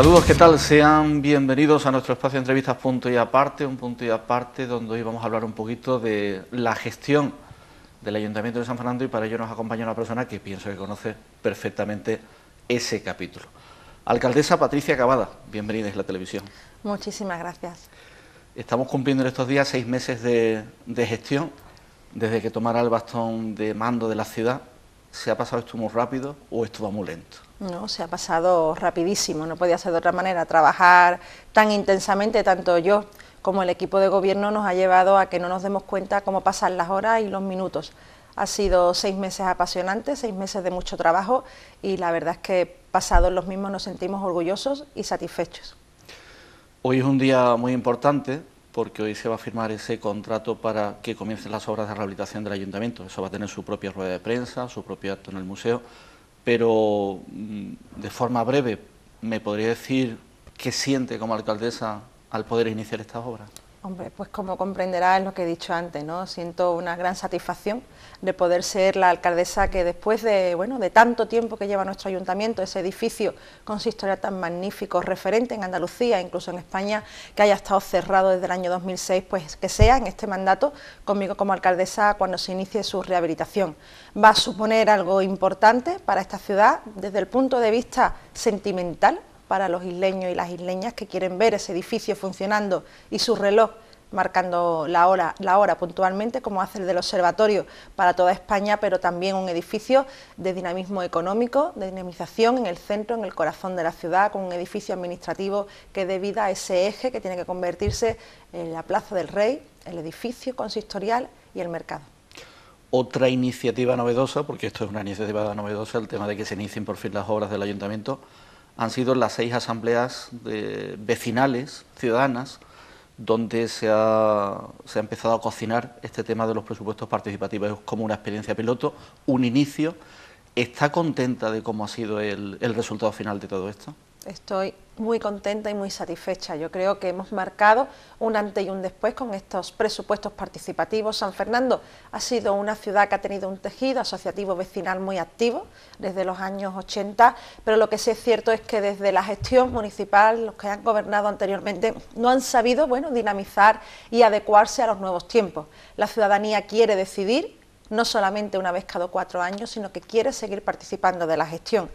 Saludos, ¿qué tal? Sean bienvenidos a nuestro espacio de entrevistas punto y aparte, un punto y aparte donde hoy vamos a hablar un poquito de la gestión del Ayuntamiento de San Fernando y para ello nos acompaña una persona que pienso que conoce perfectamente ese capítulo. Alcaldesa Patricia Cavada, bienvenida a la televisión. Muchísimas gracias. Estamos cumpliendo en estos días seis meses de gestión desde que tomara el bastón de mando de la ciudad. ¿Se ha pasado esto muy rápido o esto va muy lento? No, se ha pasado rapidísimo, no podía ser de otra manera. Trabajar tan intensamente, tanto yo como el equipo de gobierno, nos ha llevado a que no nos demos cuenta cómo pasan las horas y los minutos. Ha sido seis meses apasionantes, seis meses de mucho trabajo y la verdad es que pasados los mismos nos sentimos orgullosos y satisfechos. Hoy es un día muy importante porque hoy se va a firmar ese contrato para que comiencen las obras de rehabilitación del ayuntamiento. Eso va a tener su propia rueda de prensa, su propio acto en el museo pero mm, de forma breve, ¿me podría decir qué siente como alcaldesa al poder iniciar estas obras? Hombre, pues como comprenderá lo que he dicho antes, ¿no? Siento una gran satisfacción de poder ser la alcaldesa que después de, bueno, de tanto tiempo que lleva nuestro ayuntamiento, ese edificio historia tan magnífico, referente en Andalucía, incluso en España, que haya estado cerrado desde el año 2006, pues que sea en este mandato conmigo como alcaldesa cuando se inicie su rehabilitación. Va a suponer algo importante para esta ciudad desde el punto de vista sentimental, para los isleños y las isleñas que quieren ver ese edificio funcionando y su reloj marcando la hora, puntualmente, como hace el del observatorio para toda España, pero también un edificio de dinamismo económico, de dinamización en el centro, en el corazón de la ciudad, con un edificio administrativo que dé vida a ese eje que tiene que convertirse en la Plaza del Rey, el edificio consistorial y el mercado. Otra iniciativa novedosa, porque esto es una iniciativa novedosa, el tema de que se inicien por fin las obras del ayuntamiento, han sido las seis asambleas eh, vecinales, ciudadanas, donde se ha, se ha empezado a cocinar este tema de los presupuestos participativos. Es como una experiencia piloto, un inicio. ¿Está contenta de cómo ha sido el, el resultado final de todo esto? Estoy muy contenta y muy satisfecha. Yo creo que hemos marcado un antes y un después con estos presupuestos participativos. San Fernando ha sido una ciudad que ha tenido un tejido asociativo vecinal muy activo desde los años 80, pero lo que sí es cierto es que desde la gestión municipal, los que han gobernado anteriormente, no han sabido dinamizar y adecuarse a los nuevos tiempos. La ciudadanía quiere decidir, no solamente una vez cada cuatro años, sino que quiere seguir participando de la gestión.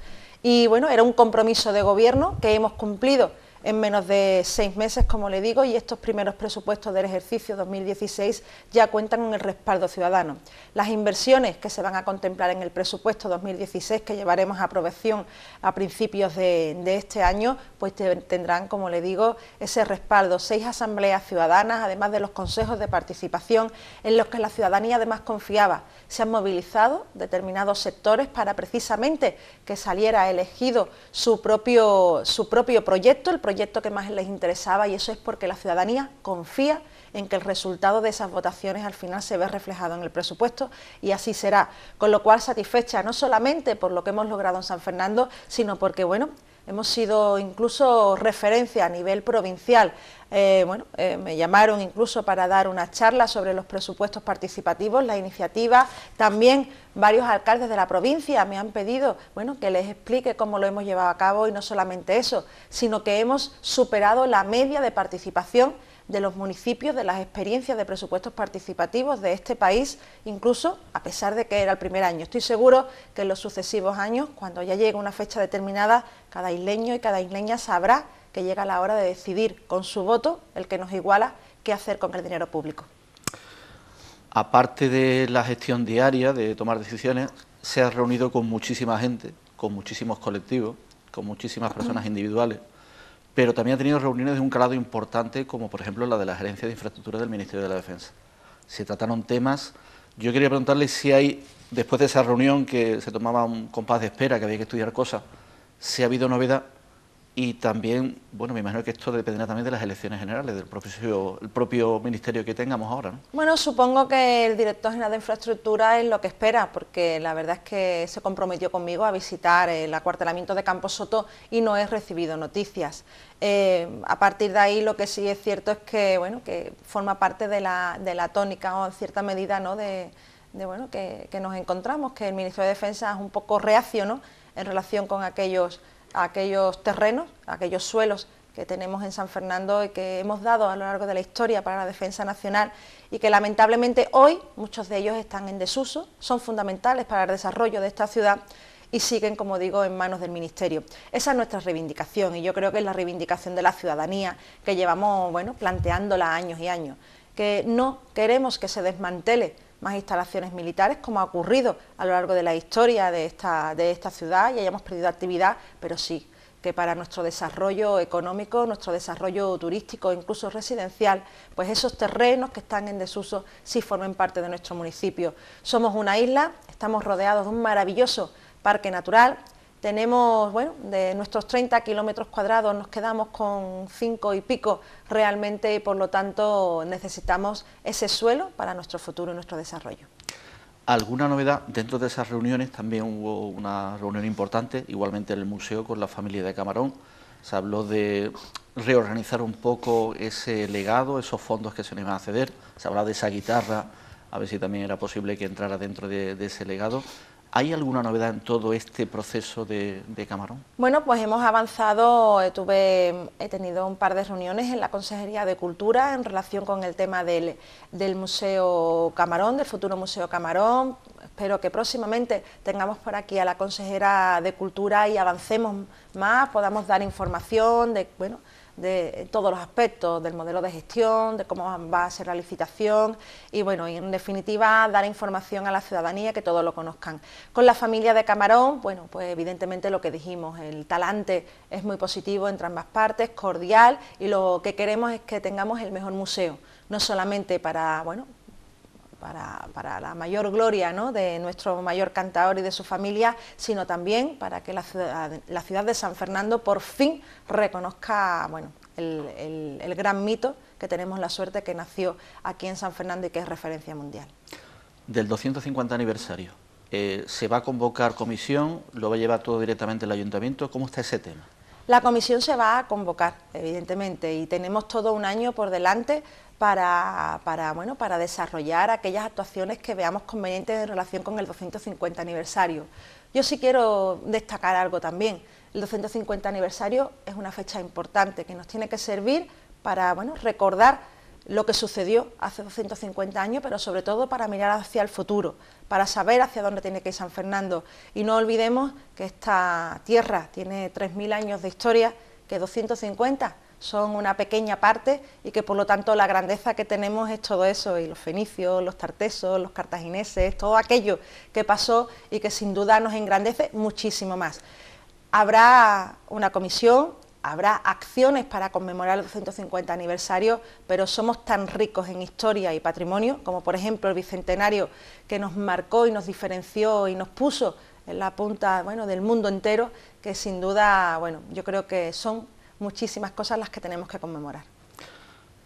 Y bueno, era un compromiso de gobierno que hemos cumplido en menos de seis meses, como le digo, y estos primeros presupuestos del ejercicio 2016 ya cuentan con el respaldo ciudadano. Las inversiones que se van a contemplar en el presupuesto 2016, que llevaremos a aprobación a principios de, este año, pues tendrán, como le digo, ese respaldo. Seis asambleas ciudadanas, además de los consejos de participación, en los que la ciudadanía además confiaba. Se han movilizado determinados sectores para precisamente que saliera elegido su propio, su propio proyecto, el proyecto proyecto que más les interesaba y eso es porque la ciudadanía confía en que el resultado de esas votaciones al final se ve reflejado en el presupuesto y así será. Con lo cual satisfecha no solamente por lo que hemos logrado en San Fernando, sino porque, bueno, hemos sido incluso referencia a nivel provincial. Eh, bueno, eh, me llamaron incluso para dar una charla sobre los presupuestos participativos, la iniciativa. También varios alcaldes de la provincia me han pedido que les explique cómo lo hemos llevado a cabo y no solamente eso, sino que hemos superado la media de participación de los municipios, de las experiencias de presupuestos participativos de este país, incluso a pesar de que era el primer año. Estoy seguro que en los sucesivos años, cuando ya llegue una fecha determinada, cada isleño y cada isleña sabrá que llega la hora de decidir con su voto el que nos iguala qué hacer con el dinero público. Aparte de la gestión diaria, de tomar decisiones, se ha reunido con muchísima gente, con muchísimos colectivos, con muchísimas personas individuales pero también ha tenido reuniones de un calado importante, como por ejemplo la de la Gerencia de Infraestructura del Ministerio de la Defensa. Se trataron temas. Yo quería preguntarle si hay, después de esa reunión que se tomaba un compás de espera, que había que estudiar cosas, si ha habido novedad y también, bueno, me imagino que esto dependerá también de las elecciones generales, del propio, el propio ministerio que tengamos ahora. ¿no? Bueno, supongo que el director general de infraestructura es lo que espera, porque la verdad es que se comprometió conmigo a visitar el acuartelamiento de Soto y no he recibido noticias. Eh, a partir de ahí lo que sí es cierto es que, bueno, que forma parte de la, tónica o en cierta medida ¿no? de, bueno, que, que, nos encontramos, que el ministro de Defensa es un poco reacio ¿no? en relación con aquellos aquellos terrenos, aquellos suelos que tenemos en San Fernando y que hemos dado a lo largo de la historia para la defensa nacional y que lamentablemente hoy muchos de ellos están en desuso, son fundamentales para el desarrollo de esta ciudad y siguen, como digo, en manos del Ministerio. Esa es nuestra reivindicación y yo creo que es la reivindicación de la ciudadanía que llevamos bueno, planteándola años y años, que no queremos que se desmantele más instalaciones militares, como ha ocurrido a lo largo de la historia de esta, ciudad y hayamos perdido actividad, pero sí que para nuestro desarrollo económico, nuestro desarrollo turístico, e incluso residencial, pues esos terrenos que están en desuso sí formen parte de nuestro municipio. Somos una isla, estamos rodeados de un maravilloso parque natural, tenemos, bueno, de nuestros 30 kilómetros cuadrados nos quedamos con cinco y pico realmente por lo tanto necesitamos ese suelo para nuestro futuro y nuestro desarrollo. ¿Alguna novedad dentro de esas reuniones? También hubo una reunión importante, igualmente en el museo con la familia de Camarón. Se habló de reorganizar un poco ese legado, esos fondos que se nos iban a ceder. Se habló de esa guitarra, a ver si también era posible que entrara dentro de ese legado. ¿Hay alguna novedad en todo este proceso de, Camarón? Bueno, pues hemos avanzado, eh, he tenido un par de reuniones en la Consejería de Cultura en relación con el tema del, del Museo Camarón, del futuro Museo Camarón. Espero que próximamente tengamos por aquí a la consejera de Cultura y avancemos más, podamos dar información de, bueno, de todos los aspectos del modelo de gestión, de cómo va a ser la licitación y bueno, en definitiva dar información a la ciudadanía que todos lo conozcan. Con la familia de Camarón, bueno, pues evidentemente lo que dijimos, el talante es muy positivo entre ambas partes, cordial y lo que queremos es que tengamos el mejor museo, no solamente para, bueno, para, la mayor gloria de nuestro mayor cantador y de su familia, sino también para que la ciudad, de San Fernando por fin reconozca bueno, el, gran mito que tenemos la suerte que nació aquí en San Fernando y que es referencia mundial. Del 250 aniversario, eh, ¿se va a convocar comisión? ¿Lo va a llevar todo directamente el ayuntamiento? ¿Cómo está ese tema? La comisión se va a convocar, evidentemente, y tenemos todo un año por delante para, bueno, para desarrollar aquellas actuaciones que veamos convenientes en relación con el 250 aniversario. Yo sí quiero destacar algo también. El 250 aniversario es una fecha importante que nos tiene que servir para recordar lo que sucedió hace 250 años, pero sobre todo para mirar hacia el futuro, para saber hacia dónde tiene que ir San Fernando. Y no olvidemos que esta tierra tiene 3.000 años de historia, que 250 son una pequeña parte y que por lo tanto la grandeza que tenemos es todo eso, y los fenicios, los tartesos, los cartagineses, todo aquello que pasó y que sin duda nos engrandece muchísimo más. Habrá una comisión, habrá acciones para conmemorar el 250 aniversario, pero somos tan ricos en historia y patrimonio, como por ejemplo el Bicentenario que nos marcó y nos diferenció y nos puso en la punta bueno, del mundo entero, que sin duda, bueno, yo creo que son muchísimas cosas las que tenemos que conmemorar.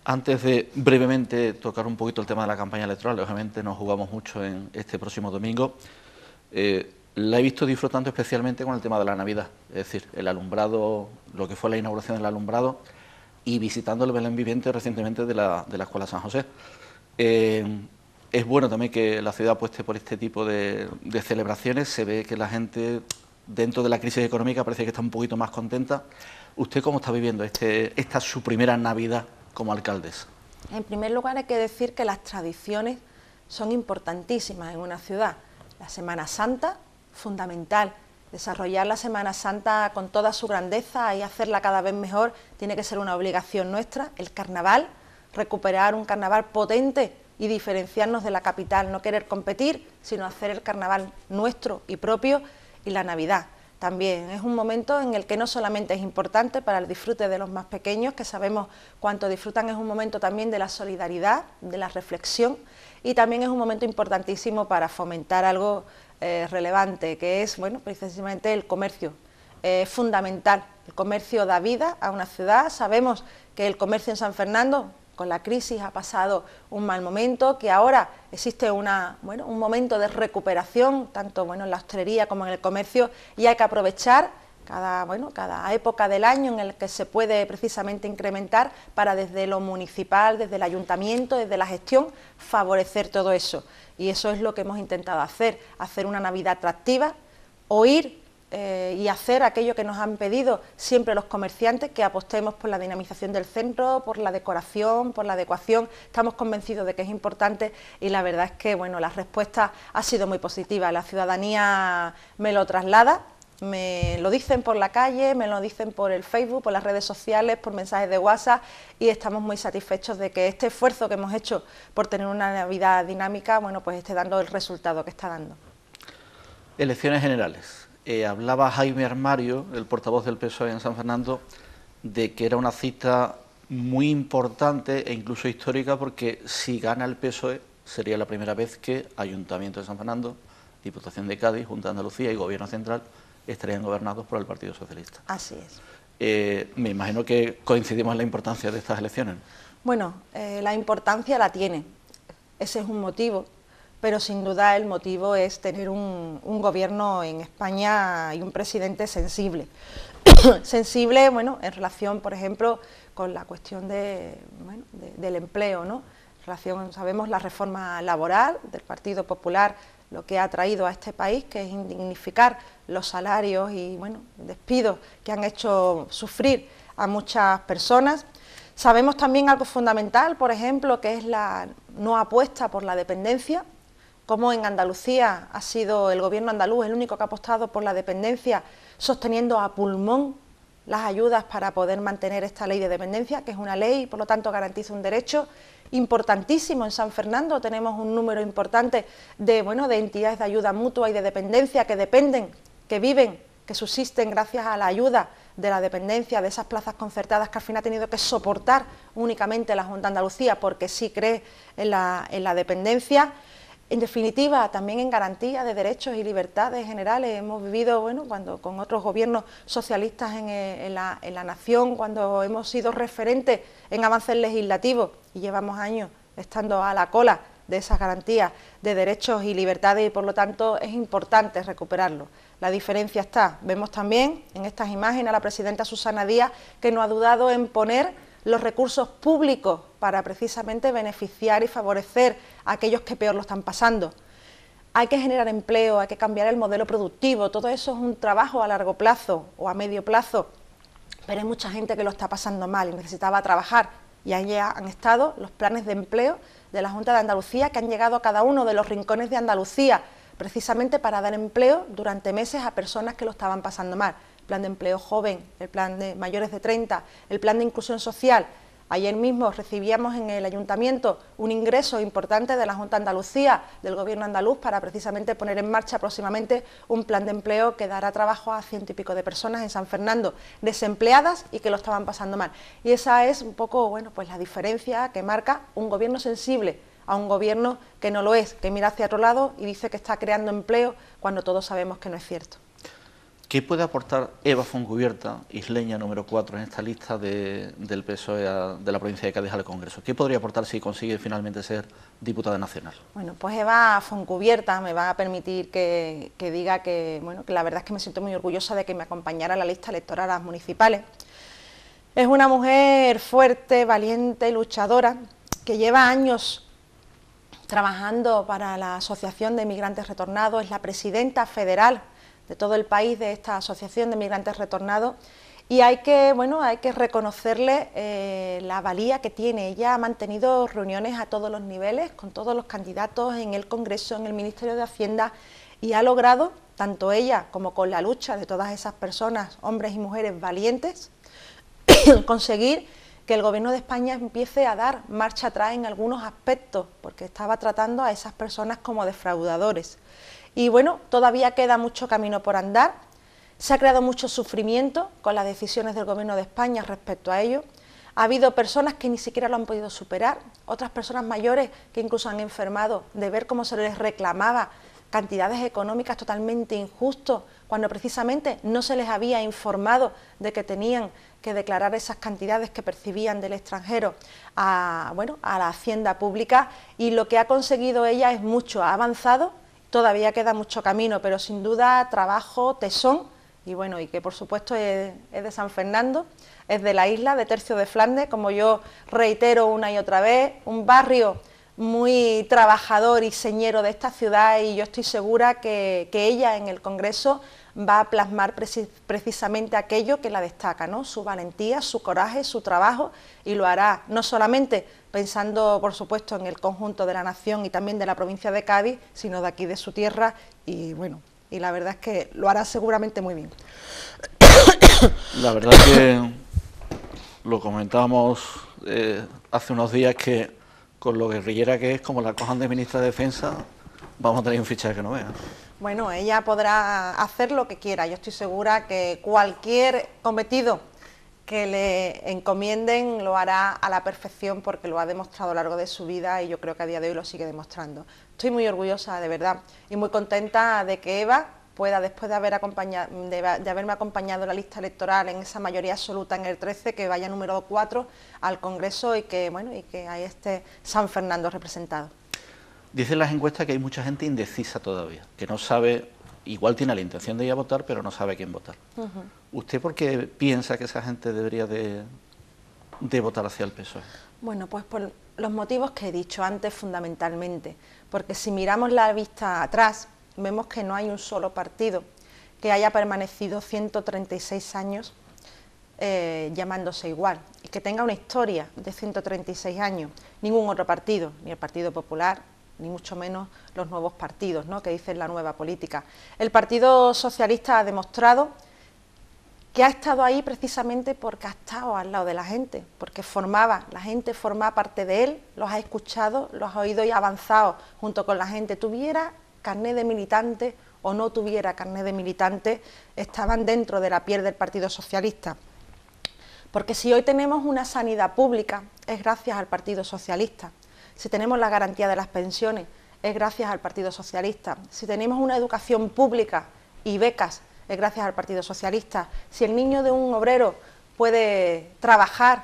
Antes de brevemente tocar un poquito el tema de la campaña electoral, obviamente nos jugamos mucho en este próximo domingo, eh, la he visto disfrutando especialmente con el tema de la Navidad, es decir, el alumbrado, lo que fue la inauguración del alumbrado y visitando el Belén viviente recientemente de la, Escuela San José. Eh, es bueno también que la ciudad apueste por este tipo de celebraciones, se ve que la gente dentro de la crisis económica parece que está un poquito más contenta. ¿Usted cómo está viviendo este, esta su primera Navidad como alcaldesa? En primer lugar hay que decir que las tradiciones son importantísimas en una ciudad. La Semana Santa, fundamental. Desarrollar la Semana Santa con toda su grandeza y hacerla cada vez mejor tiene que ser una obligación nuestra. El carnaval, recuperar un carnaval potente y diferenciarnos de la capital, no querer competir, sino hacer el carnaval nuestro y propio y la Navidad también. Es un momento en el que no solamente es importante para el disfrute de los más pequeños, que sabemos cuánto disfrutan, es un momento también de la solidaridad, de la reflexión y también es un momento importantísimo para fomentar algo eh, relevante, que es bueno, precisamente el comercio. Eh, ...es fundamental, el comercio da vida a una ciudad, sabemos que el comercio en San Fernando con la crisis ha pasado un mal momento, que ahora existe una, un momento de recuperación, tanto bueno, en la hostelería como en el comercio, y hay que aprovechar cada, bueno, cada época del año en el que se puede precisamente incrementar para desde lo municipal, desde el ayuntamiento, desde la gestión, favorecer todo eso. Y eso es lo que hemos intentado hacer, hacer una Navidad atractiva, oír eh, y hacer aquello que nos han pedido siempre los comerciantes, que apostemos por la dinamización del centro, por la decoración, por la adecuación. Estamos convencidos de que es importante y la verdad es que bueno, la respuesta ha sido muy positiva. La ciudadanía me lo traslada, me lo dicen por la calle, me lo dicen por el Facebook, por las redes sociales, por mensajes de WhatsApp y estamos muy satisfechos de que este esfuerzo que hemos hecho por tener una Navidad dinámica, bueno, pues esté dando el resultado que está dando. Elecciones generales eh, hablaba Jaime Armario, el portavoz del PSOE en San Fernando, de que era una cita muy importante e incluso histórica porque si gana el PSOE sería la primera vez que Ayuntamiento de San Fernando, Diputación de Cádiz, Junta de Andalucía y Gobierno Central estarían gobernados por el Partido Socialista. Así es. Eh, me imagino que coincidimos en la importancia de estas elecciones. Bueno, eh, la importancia la tiene. Ese es un motivo pero sin duda el motivo es tener un, gobierno en España y un presidente sensible. sensible, bueno, en relación, por ejemplo, con la cuestión del empleo, ¿no? En relación, sabemos, la reforma laboral del Partido Popular, lo que ha traído a este país, que es indignificar los salarios y, bueno, despidos que han hecho sufrir a muchas personas. Sabemos también algo fundamental, por ejemplo, que es la no apuesta por la dependencia, como en Andalucía ha sido el gobierno andaluz el único que ha apostado por la dependencia, sosteniendo a pulmón las ayudas para poder mantener esta ley de dependencia, que es una ley y por lo tanto garantiza un derecho importantísimo en San Fernando. Tenemos un número importante de, bueno, de entidades de ayuda mutua y de dependencia que dependen, que viven, que subsisten gracias a la ayuda de la dependencia, de esas plazas concertadas que al final ha tenido que soportar únicamente la Junta de Andalucía porque sí cree en la dependencia. En definitiva, también en garantía de derechos y libertades generales. Hemos vivido, bueno, cuando con otros gobiernos socialistas en, eh, la, la, nación, cuando hemos sido referentes en avances legislativos y llevamos años estando a la cola de esas garantías de derechos y libertades y por lo tanto es importante recuperarlo. La diferencia está, vemos también en estas imágenes a la presidenta Susana Díaz que no ha dudado en poner los recursos públicos para precisamente beneficiar y favorecer a aquellos que peor lo están pasando. Hay que generar empleo, hay que cambiar el modelo productivo, todo eso es un trabajo a largo plazo o a medio plazo, pero hay mucha gente que lo está pasando mal y necesitaba trabajar y allí han estado los planes de empleo de la Junta de Andalucía que han llegado a cada uno de los rincones de Andalucía precisamente para dar empleo durante meses a personas que lo estaban pasando mal plan de empleo joven, el plan de mayores de 30, el plan de inclusión social. Ayer mismo recibíamos en el ayuntamiento un ingreso importante de la Junta de Andalucía, del Gobierno andaluz, para precisamente poner en marcha próximamente un plan de empleo que dará trabajo a ciento y pico de personas en San Fernando, desempleadas y que lo estaban pasando mal. Y esa es un poco bueno, pues la diferencia que marca un gobierno sensible a un gobierno que no lo es, que mira hacia otro lado y dice que está creando empleo cuando todos sabemos que no es cierto. ¿Qué puede aportar Eva Foncubierta, isleña número 4 en esta lista del PSOE de la provincia de Cádiz al Congreso? ¿Qué podría aportar si consigue finalmente ser diputada nacional? Bueno, pues Eva Foncubierta me va a permitir que, diga que, bueno, que la verdad es que me siento muy orgullosa de que me acompañara a la lista electoral a las municipales. Es una mujer fuerte, valiente, luchadora, que lleva años trabajando para la Asociación de Migrantes Retornados, es la presidenta federal de todo el país, de esta Asociación de Migrantes Retornados, y hay que, bueno, hay que reconocerle eh, la valía que tiene. Ella ha mantenido reuniones a todos los niveles, con todos los candidatos en el Congreso, en el Ministerio de Hacienda, y ha logrado, tanto ella como con la lucha de todas esas personas, hombres y mujeres valientes, conseguir que el Gobierno de España empiece a dar marcha atrás en algunos aspectos, porque estaba tratando a esas personas como defraudadores. Y bueno, todavía queda mucho camino por andar. Se ha creado mucho sufrimiento con las decisiones del Gobierno de España respecto a ello. Ha habido personas que ni siquiera lo han podido superar, otras personas mayores que incluso han enfermado de ver cómo se les reclamaba cantidades económicas totalmente injustas cuando precisamente no se les había informado de que tenían que declarar esas cantidades que percibían del extranjero a, a la hacienda pública y lo que ha conseguido ella es mucho, ha avanzado Todavía queda mucho camino, pero sin duda trabajo, tesón y bueno, y que por supuesto es, de San Fernando, es de la isla de Tercio de Flandes, como yo reitero una y otra vez, un barrio muy trabajador y señero de esta ciudad y yo estoy segura que, ella en el Congreso va a plasmar precisamente aquello que la destaca, ¿no? su valentía, su coraje, su trabajo y lo hará no solamente pensando por supuesto en el conjunto de la nación y también de la provincia de Cádiz, sino de aquí de su tierra y bueno, y la verdad es que lo hará seguramente muy bien. La verdad es que lo comentamos eh, hace unos días que con lo guerrillera que es, como la cojan de ministra de Defensa, vamos a tener un fichaje que no vea. Bueno, ella podrá hacer lo que quiera. Yo estoy segura que cualquier cometido que le encomienden lo hará a la perfección porque lo ha demostrado a lo largo de su vida y yo creo que a día de hoy lo sigue demostrando. Estoy muy orgullosa, de verdad, y muy contenta de que Eva pueda, después de, haber acompañado, de, haberme acompañado la lista electoral en esa mayoría absoluta en el 13, que vaya número 4 al Congreso y que, bueno, y que ahí esté San Fernando representado. Dicen las encuestas que hay mucha gente indecisa todavía, que no sabe, igual tiene la intención de ir a votar, pero no sabe quién votar. ¿Usted por qué piensa que esa gente debería de, de votar hacia el PSOE? Bueno, pues por los motivos que he dicho antes fundamentalmente, porque si miramos la vista atrás, vemos que no hay un solo partido que haya permanecido 136 años eh, llamándose igual y que tenga una historia de 136 años. Ningún otro partido, ni el Partido Popular, ni mucho menos los nuevos partidos ¿no? que dicen la nueva política. El Partido Socialista ha demostrado que ha estado ahí precisamente porque ha estado al lado de la gente, porque formaba, la gente formaba parte de él, los ha escuchado, los ha oído y ha avanzado junto con la gente. Tuviera carné de militante o no tuviera carné de militante, estaban dentro de la piel del Partido Socialista. Porque si hoy tenemos una sanidad pública, es gracias al Partido Socialista. Si tenemos la garantía de las pensiones, es gracias al Partido Socialista. Si tenemos una educación pública y becas, es gracias al Partido Socialista. Si el niño de un obrero puede trabajar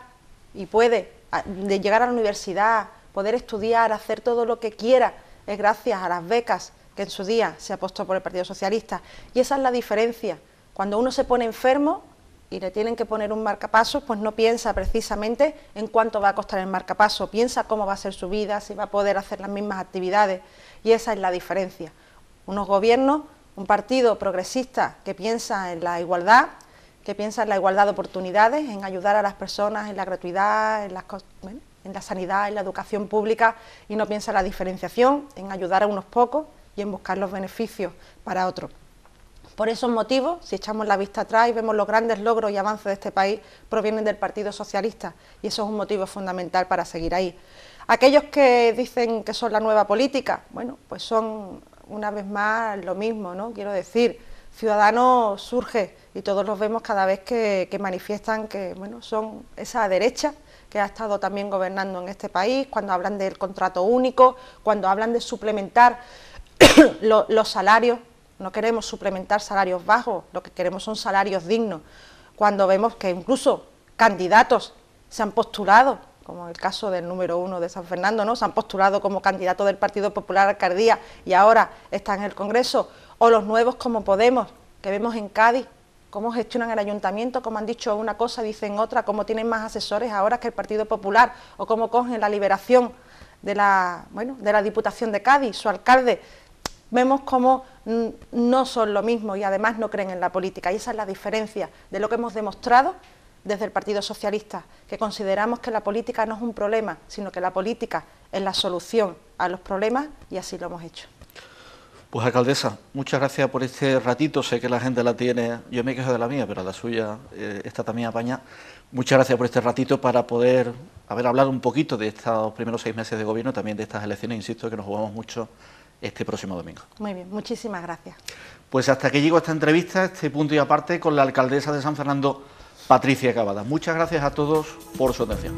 y puede llegar a la universidad, poder estudiar, hacer todo lo que quiera, es gracias a las becas que en su día se apostó por el Partido Socialista. Y esa es la diferencia. Cuando uno se pone enfermo y le tienen que poner un marcapaso, pues no piensa precisamente en cuánto va a costar el marcapaso, piensa cómo va a ser su vida, si va a poder hacer las mismas actividades. Y esa es la diferencia. Unos gobiernos, un partido progresista que piensa en la igualdad, que piensa en la igualdad de oportunidades, en ayudar a las personas, en la gratuidad, en la sanidad, en la educación pública y no piensa en la diferenciación, en ayudar a unos pocos y en buscar los beneficios para otros. Por esos motivos, si echamos la vista atrás y vemos los grandes logros y avances de este país, provienen del Partido Socialista y eso es un motivo fundamental para seguir ahí. Aquellos que dicen que son la nueva política, bueno, pues son una vez más lo mismo, ¿no? Quiero decir, Ciudadanos surge y todos los vemos cada vez que, manifiestan que, bueno, son esa derecha que ha estado también gobernando en este país, cuando hablan del contrato único, cuando hablan de suplementar los salarios, no queremos suplementar salarios bajos, lo que queremos son salarios dignos. Cuando vemos que incluso candidatos se han postulado, como el caso del número uno de San Fernando, ¿no? se han postulado como candidato del Partido Popular Alcaldía y ahora está en el Congreso, o los nuevos como Podemos, que vemos en Cádiz, cómo gestionan el ayuntamiento, cómo han dicho una cosa, dicen otra, cómo tienen más asesores ahora que el Partido Popular, o cómo cogen la liberación de la, bueno, de la Diputación de Cádiz, su alcalde vemos cómo no son lo mismo y además no creen en la política. Y esa es la diferencia de lo que hemos demostrado desde el Partido Socialista, que consideramos que la política no es un problema, sino que la política es la solución a los problemas y así lo hemos hecho. Pues alcaldesa, muchas gracias por este ratito, sé que la gente la tiene, yo me quejo de la mía, pero la suya eh, está también apañada. Muchas gracias por este ratito para poder haber hablado un poquito de estos primeros seis meses de gobierno, también de estas elecciones, insisto, que nos jugamos mucho este próximo domingo. Muy bien, muchísimas gracias. Pues hasta que llego esta entrevista, este punto y aparte, con la alcaldesa de San Fernando, Patricia Cavada. Muchas gracias a todos por su atención.